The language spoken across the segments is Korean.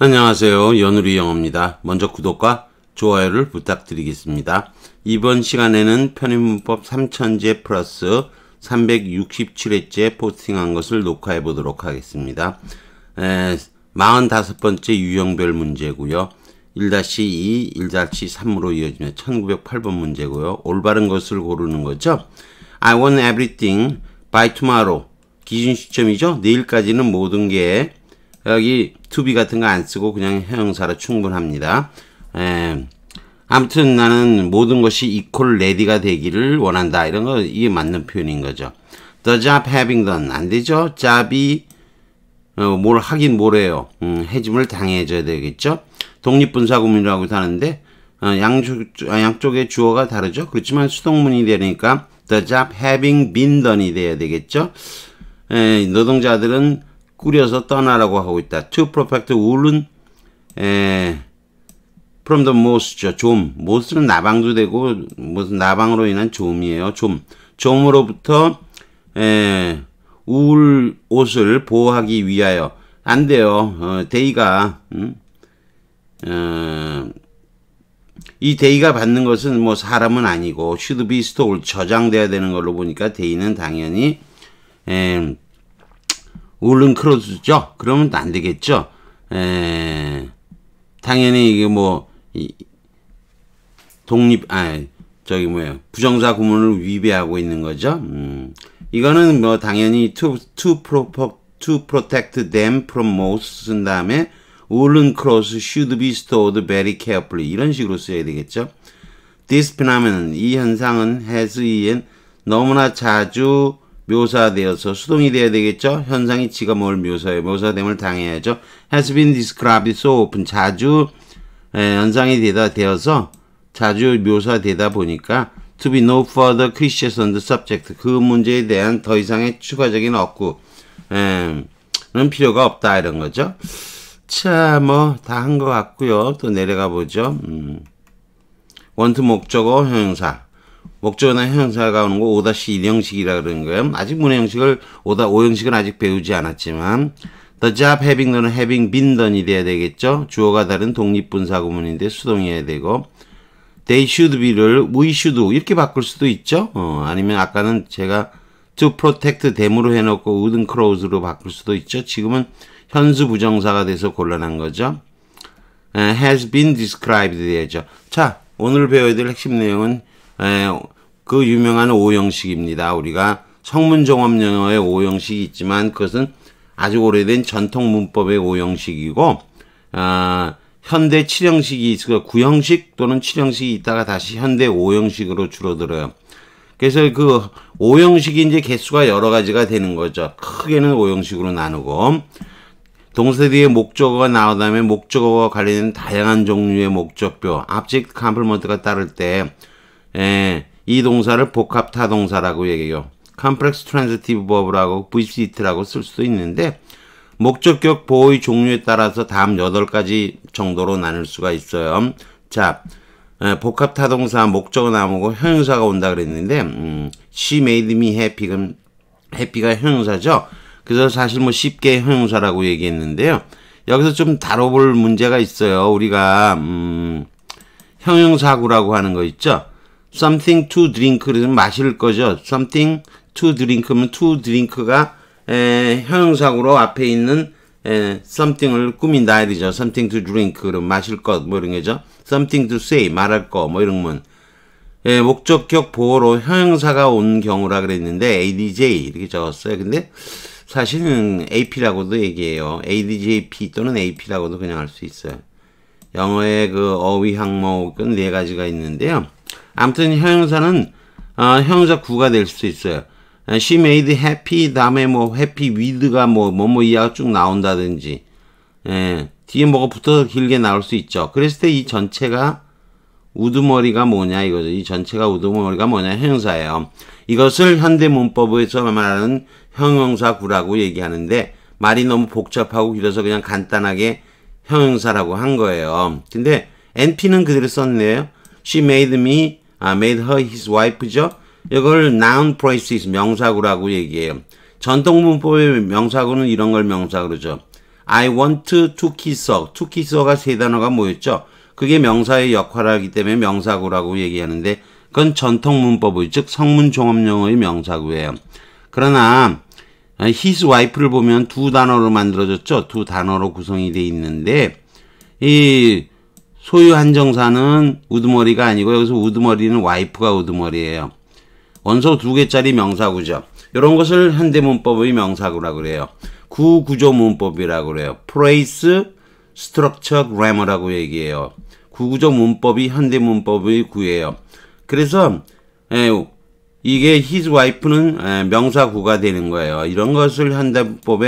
안녕하세요. 연우리 영어입니다. 먼저 구독과 좋아요를 부탁드리겠습니다. 이번 시간에는 편의문법 3000제 플러스 367회째 포스팅한 것을 녹화해 보도록 하겠습니다. 45번째 유형별 문제고요. 1-2, 1-3으로 이어지면 1908번 문제고요. 올바른 것을 고르는 거죠. I want everything by tomorrow. 기준 시점이죠. 내일까지는 모든 게 여기 투비 같은 거 안 쓰고 그냥 형용사로 충분합니다. 에, 예. 아무튼 나는 모든 것이 equal ready가 되기를 원한다. 이런 거 이게 맞는 표현인 거죠. The job having done 안 되죠. job이 어, 뭘 하긴 뭘 해요. 음, 해짐을 당해줘야 되겠죠. 독립분사구문이라고 하는데 어, 양쪽, 아, 양쪽의 주어가 다르죠. 그렇지만 수동문이 되니까 the job having been done이 돼야 되겠죠. 에, 예, 노동자들은 꾸려서 떠나라고 하고 있다. To p r o e c t wool은 에, from the moss죠. 좀. moss는 나방도 되고 무슨 나방으로 인한 좀이에요. 좀. 좀으로부터 에, 울 옷을 보호하기 위하여 안 돼요. 어, 데이가 음? 어, 이 데이가 받는 것은 뭐 사람은 아니고 슈드비스톨 저장돼야 되는 걸로 보니까 데이는 당연히 에, 얼른 크로스죠? 그러면 안 되겠죠? 에, 당연히 이게 뭐, 이, 독립, 아 저기 뭐예요. 부정사 구문을 위배하고 있는 거죠. 음, 이거는 뭐, 당연히 to, to, pro, to protect them from most 쓴 다음에, 얼른 크로스 should be stored very carefully. 이런 식으로 써야 되겠죠? This phenomenon, 이 현상은 has, in, 너무나 자주 묘사되어서 수동이 되어야 되겠죠. 현상이 지가 뭘 묘사해 묘사됨을 당해야죠. has been described so often 자주 예, 현상이 되다 되어서 자주 묘사되다 보니까 to be no further questions on the subject 그 문제에 대한 더 이상의 추가적인 억구는 필요가 없다 이런 거죠. 자, 뭐다 한 것 같고요. 또 내려가 보죠. 음. 원투 목적어 형용사 목조나 형사가 오는 거5-1 형식이라 그러는 거예요. 아직 문 형식을 5-5 형식은 아직 배우지 않았지만 The job having d o n e having been done이 돼야 되겠죠. 주어가 다른 독립분사구문인데 수동이어야 되고 They should be를 we should 이렇게 바꿀 수도 있죠. 어, 아니면 아까는 제가 to protect them으로 해놓고 wouldn't close로 바꿀 수도 있죠. 지금은 현수 부정사가 돼서 곤란한 거죠. has been described 되죠. 자, 오늘 배워야 될 핵심 내용은 에, 예, 그 유명한 오형식입니다. 우리가 성문종합영어의 오형식이 있지만 그것은 아주 오래된 전통 문법의 오형식이고 어, 현대 7형식이 있어 그러니까 구형식 또는 7형식이 있다가 다시 현대 5형식으로 줄어들어요. 그래서 그 5형식이 이제 개수가 여러 가지가 되는 거죠. 크게는 5형식으로 나누고 동세 뒤에 목적어가 나온 다음에 목적어와 관련된 다양한 종류의 목적표, 앞직 컴플먼트가 따를 때 예, 이 동사를 복합 타동사라고 얘기해요. 컴플렉스 트랜지티브 버브라고 VCT라고 쓸 수도 있는데 목적격 보호의 종류에 따라서 다음 8가지 정도로 나눌 수가 있어요. 자, 예, 복합 타동사 목적은 아무고 형용사가 온다 그랬는데 음, she made me happy 그럼 h a 가 형용사죠. 그래서 사실 뭐 쉽게 형용사라고 얘기했는데요. 여기서 좀 다뤄볼 문제가 있어요. 우리가 음, 형용사구라고 하는 거 있죠. something to drink 그 마실 거죠. something to drink면 to drink가 에, 형용사고로 앞에 있는 에, something을 꾸민다 이죠 something to drink 그럼 마실 것 뭐 이런 거죠. something to say 말할 거뭐 이런 건 에, 목적격 보호로 형용사가 온 경우라 그랬는데 ADJ 이렇게 적었어요. 근데 사실은 AP라고도 얘기해요. ADJP 또는 AP라고도 그냥 할 수 있어요. 영어의 그 어휘 항목은 네 가지가 있는데요. 아무튼 형용사는 어, 형용사 구가 될 수 있어요. 어, she made happy 다음에 뭐 happy with가 뭐 뭐뭐 뭐 이하가 쭉 나온다든지 예, 뒤에 뭐가 붙어서 길게 나올 수 있죠. 그랬을 때 이 전체가 우두머리가 뭐냐 이거죠. 이 전체가 우두머리가 뭐냐 형용사예요. 이것을 현대 문법에서 말하는 형용사구라고 얘기하는데 말이 너무 복잡하고 길어서 그냥 간단하게 형용사라고 한 거예요. 근데 NP는 그대로 썼네요. She made me 아, made her his wife죠. 이걸 noun phrases 명사구라고 얘기해요. 전통 문법의 명사구는 이런 걸 명사구로죠. I want to kiss her. to kiss her가 세 단어가 모였죠. 그게 명사의 역할을 하기 때문에 명사구라고 얘기하는데 그건 전통 문법의 즉 성문 종합용어의 명사구예요. 그러나 아, his wife를 보면 두 단어로 만들어졌죠. 두 단어로 구성이 돼 있는데 이 소유 한정사는 우두머리가 아니고 여기서 우두머리는 와이프가 우두머리예요. 원소 두 개짜리 명사구죠. 이런 것을 현대문법의 명사구라 그래요. 구구조 문법이라고 그래요. phrase, structure, grammar라고 얘기해요. 구구조 문법이 현대문법의 구예요. 그래서 에, 예, 이게 his wife는 예, 명사구가 되는 거예요. 이런 것을 현대법에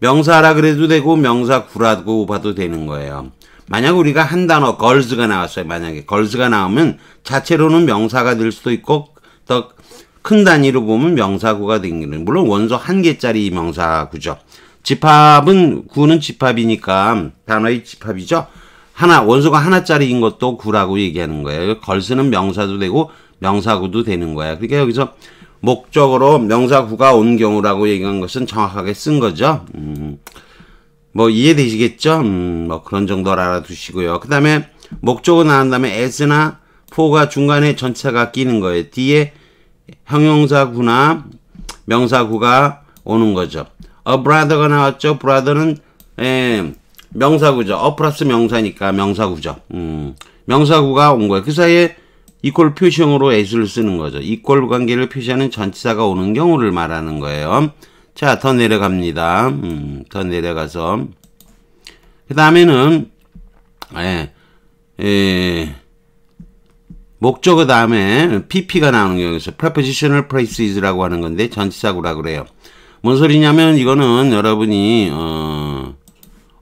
문 명사라 그래도 되고 명사구라고 봐도 되는 거예요. 만약 우리가 한 단어 걸즈가 나왔어요. 만약에 걸즈가 나오면 자체로는 명사가 될 수도 있고 더 큰 단위로 보면 명사구가 되기는 물론 원소 한 개짜리 명사구죠. 집합은 구는 집합이니까 단어의 집합이죠. 하나 원소가 하나짜리인 것도 구라고 얘기하는 거예요. 걸스는 명사도 되고 명사구도 되는 거야. 그러니까 여기서 목적으로 명사구가 온 경우라고 얘기한 것은 정확하게 쓴 거죠. 음. 뭐 이해되시겠죠? 음, 뭐 그런 정도를 알아두시고요. 그 다음에 목적어 나온 다음에 as나 f 가 중간에 전체가 끼는 거예요. 뒤에 형용사구나 명사구가 오는 거죠. a brother가 나왔죠. brother는 에, 예, 명사구죠. a 플러스 명사니까 명사구죠. 음, 명사구가 온 거예요. 그 사이에 이퀄 표시형으로 as를 쓰는 거죠. 이퀄 관계를 표시하는 전치사가 오는 경우를 말하는 거예요. 자, 더 내려갑니다. 음, 더 내려가서. 그 다음에는, 예, 예, 목적어 다음에 PP가 나오는 경우에서 prepositional phrases라고 하는 건데 전치사구라 고 그래요. 뭔 소리냐면 이거는 여러분이 어,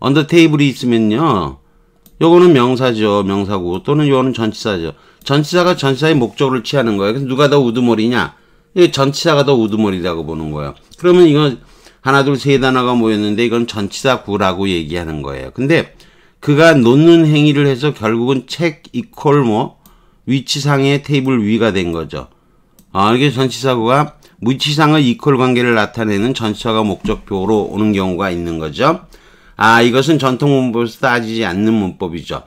언더 테이블이 있으면요. 요거는 명사죠. 명사고 또는 요거는 전치사죠. 전치사가 전치사의 목적을 취하는 거예요. 그래서 누가 더 우두머리냐? 전치사가 더 우두머리라고 보는 거예요. 그러면 이건 하나 둘 세 단어가 모였는데 이건 전치사 구라고 얘기하는 거예요. 근데 그가 놓는 행위를 해서 결국은 책 이퀄 뭐 위치상의 테이블 위가 된 거죠. 아, 이게 전치사구가 위치상의 이퀄 관계를 나타내는 전치사가 목적표로 오는 경우가 있는 거죠. 아, 이것은 전통 문법에서 따지지 않는 문법이죠.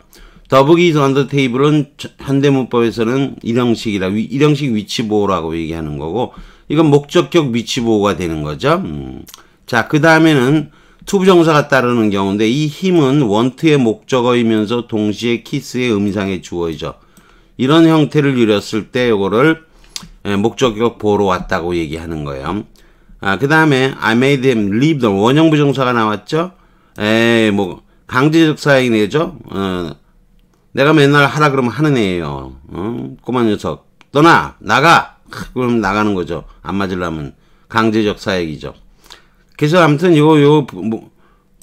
더보기 언더 테이블은 현대문법에서는 일형식이라 일형식 위치보호라고 얘기하는 거고 이건 목적격 위치보호가 되는 거죠. 음. 자, 그 다음에는 투부정사가 따르는 경우인데 이 힘은 원트의 목적어이면서 동시에 키스의 음상에주어져죠 이런 형태를 누렸을 때 요거를 예, 목적격 보호로 왔다고 얘기하는 거예요. 아, 그 다음에 I made him leave the 원형 부정사가 나왔죠. 에뭐 예, 강제적 사행이죠. 되 어, 내가 맨날 하라 그러면 하는 애예요. 어? 꼬마 녀석 떠나 나가 그럼 나가는 거죠. 안 맞으려면 강제적 사역이죠. 그래서 아무튼 요요 뭐,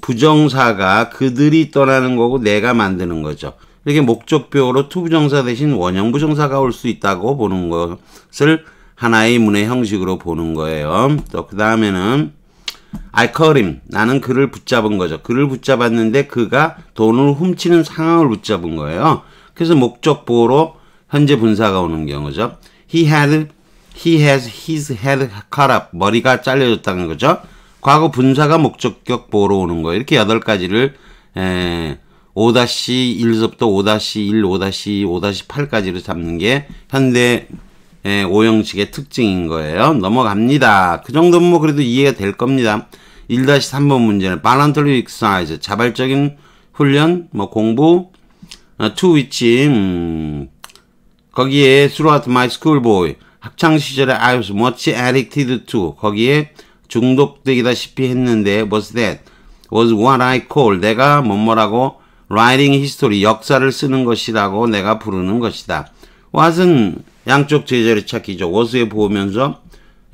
부정사가 그들이 떠나는 거고 내가 만드는 거죠. 이렇게 목적표로 투부정사 대신 원형부정사가 올 수 있다고 보는 것을 하나의 문의 형식으로 보는 거예요. 또 그 다음에는 알커림 나는 그를 붙잡은 거죠. 그를 붙잡았는데 그가 돈을 훔치는 상황을 붙잡은 거예요. 그래서 목적 보호로 현재 분사가 오는 경우죠. He had, he has his head cut up. 머리가 잘려졌다는 거죠. 과거 분사가 목적격 보호로 오는 거예요. 이렇게 여덟 가지를 5-1부터 5-1, 5 5-8까지로 잡는 게 현대 예, 오형식의 특징인 거예요. 넘어갑니다. 그 정도면 뭐 그래도 이해가 될 겁니다. 1-3번 문제는 발란트리 익사이즈 자발적인 훈련, 뭐 공부, 아, 투 위치, 음, 거기에 throughout my school boy 학창 시절에 I was much addicted to 거기에 중독되기다시피 했는데 was that was what I call 내가 뭐뭐라고 writing history 역사를 쓰는 것이라고 내가 부르는 것이다. wasn't 양쪽 제자리 찾기 죠 워스에 보면서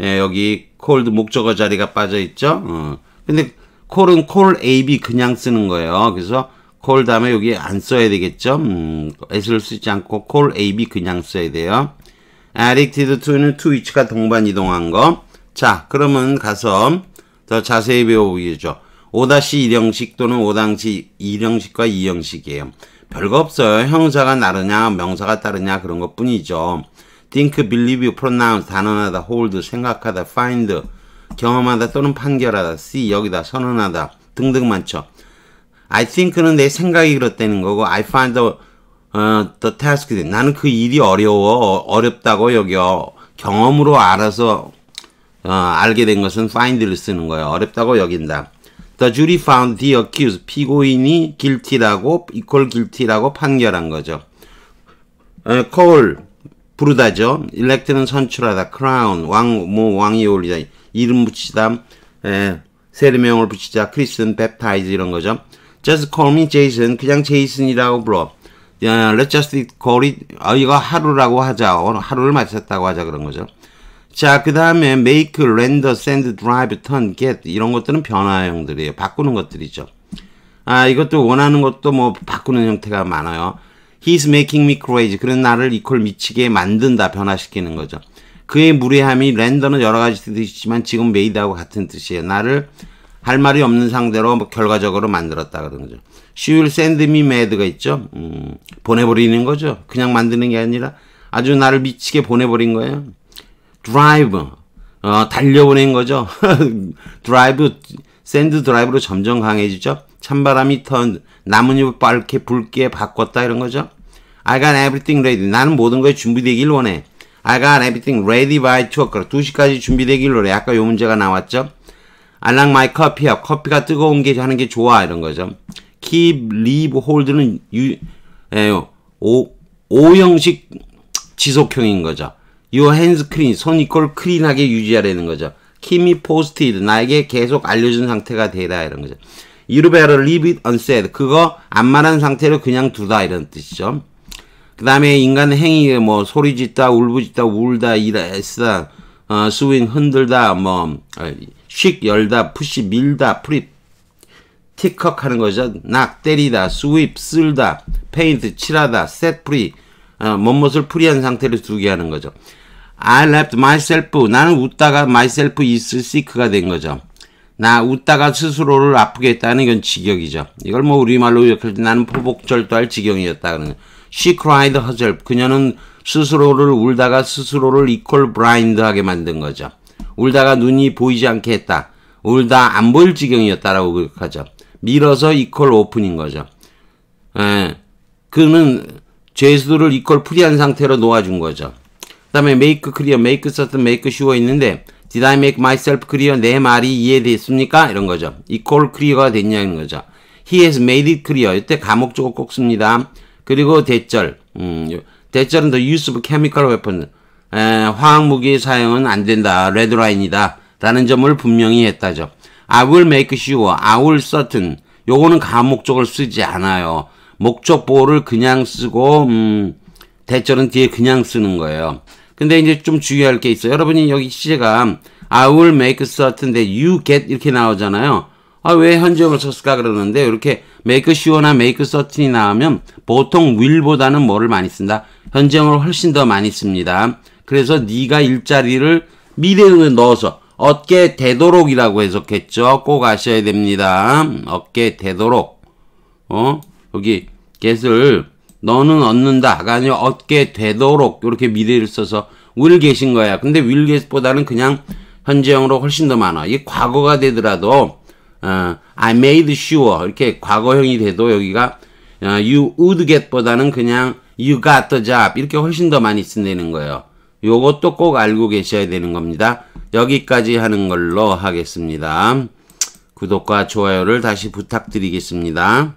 예, 여기 콜드 목적어 자리가 빠져 있죠. 어. 근데 콜은 콜 AB 그냥 쓰는 거예요. 그래서 콜 다음에 여기 안 써야 되겠죠. 음, s를 쓰지 않고 콜 AB 그냥 써야 돼요. addicted to는 to w h c h 가 동반 이동한 거. 자, 그러면 가서 더 자세히 배워보겠죠. 5-1형식 또는 5-2형식과 2형식이에요. 별거 없어요. 형사가 나르냐 명사가 따르냐 그런 것 뿐이죠. think, believe, pronounce, 단언하다, hold, 생각하다, find, 경험하다 또는 판결하다, see, 여기다, 선언하다 등등 많죠. I think는 내 생각이 그렇다는 거고 I find the, 어, the task, 나는 그 일이 어려워, 어렵다고 여겨. 경험으로 알아서 어, 알게 된 것은 find를 쓰는 거예요. 어렵다고 여긴다. The jury found the accused, 피고인이 guilty라고, equal guilty라고 판결한 거죠. call, 부르다죠. elect는 선출하다. crown, 왕, 뭐, 왕이 올리다. 이름 붙이다. 에, 세례명을 붙이자. christen, baptize 이런 거죠. just call me Jason. 그냥 제이슨이라고 불러. let's just call it, 어, 이거 하루라고 하자. 하루를 마쳤다고 하자 그런 거죠. 자, 그 다음에 make, render, send, drive, turn, get 이런 것들은 변화형들이에요. 바꾸는 것들이죠. 아, 이것도 원하는 것도 뭐 바꾸는 형태가 많아요. He's making me crazy. 그런 나를 이퀄 미치게 만든다, 변화시키는 거죠. 그의 무례함이 렌더는 여러 가지 뜻이지만 지금 메이드하고 같은 뜻이에요. 나를 할 말이 없는 상대로 뭐 결과적으로 만들었다 그런 거죠. She will send me mad가 있죠. 음, 보내버리는 거죠. 그냥 만드는 게 아니라 아주 나를 미치게 보내버린 거예요. 드라이브 어, 달려보낸 거죠. 드라이브 샌드 드라이브로 점점 강해지죠. 찬바람이 턴 나뭇잎을 빨게 붉게 바꿨다 이런 거죠. I got everything ready. 나는 모든 거에 준비되길 원해. I got everything ready by 2 o'clock. 2시까지 준비되길 원해. 아까 요 문제가 나왔죠. I like my coffee 커피가 뜨거운 게 하는 게 좋아 이런 거죠. Keep, leave, hold는 5형식 지속형인 거죠. 요 핸즈크린, 손 이걸 크린하게 유지하라는 거죠. 킴이 포스트잇, 나에게 계속 알려준 상태가 되다 이런 거죠. You better leave it unsaid. 그거 안 말한 상태로 그냥 두다 이런 뜻이죠. 그 다음에 인간의 행위에 뭐 소리짓다, 울부짖다, 울다, 이하 애쓰다, 어, 스윙 흔들다, 뭐 식, 어, 열다, 푸시, 밀다, 프립, 티컥 하는 거죠. 낙, 때리다, 스윕, 쓸다, 페인트, 칠하다, 셋, 프리, 멋못을 어, 풀이한 상태로 두게 하는 거죠. I left myself. 나는 웃다가 myself is sick가 된 거죠. 나 웃다가 스스로를 아프게 했다는 건 지격이죠. 이걸 뭐 우리말로 이렇게 나는 포복절도할 지경이었다는 She cried herself. 그녀는 스스로를 울다가 스스로를 equal blind하게 만든 거죠. 울다가 눈이 보이지 않게 했다. 울다 안 보일 지경이었다라고 그렇게 하죠. 밀어서 equal open인 거죠. 에, 예. 그는 죄수들을 이퀄 풀이한 상태로 놓아준 거죠. 그 다음에 make clear, make certain, make sure 있는데 Did I make myself clear? 내 말이 이해됐습니까? 이런 거죠. equal clear가 됐냐는 거죠. He has made it clear. 이때 감옥 쪽을 꼭 씁니다. 그리고 대절. 음, 대절은 the use of chemical weapon. 에, 화학무기의 사용은 안 된다. 레드라인이다. 라는 점을 분명히 했다죠. I will make sure. I will certain. 요거는 감옥 쪽을 쓰지 않아요. 목적 보호를 그냥 쓰고 음, 대절은 뒤에 그냥 쓰는 거예요. 근데 이제 좀 주의할 게 있어요. 여러분이 여기 시제가 I will make certain데 you get 이렇게 나오잖아요. 아, 왜 현지어를 썼을까 그러는데 이렇게 make sure나 make certain이 나오면 보통 will보다는 뭐를 많이 쓴다? 현지어를 훨씬 더 많이 씁니다. 그래서 네가 일자리를 미래에 넣어서 어깨 되도록이라고 해석했죠. 꼭 아셔야 됩니다. 음, 어깨 되도록. 어? 여기 get을 너는 얻는다가 그러니까 아니라 얻게 되도록 이렇게 미래를 써서 will get인 거야. 근데 will get보다는 그냥 현재형으로 훨씬 더 많아. 이게 과거가 되더라도 어, I made sure 이렇게 과거형이 돼도 여기가 어, you would get보다는 그냥 you got the job 이렇게 훨씬 더 많이 쓴다는 거예요. 요것도 꼭 알고 계셔야 되는 겁니다. 여기까지 하는 걸로 하겠습니다. 구독과 좋아요를 다시 부탁드리겠습니다.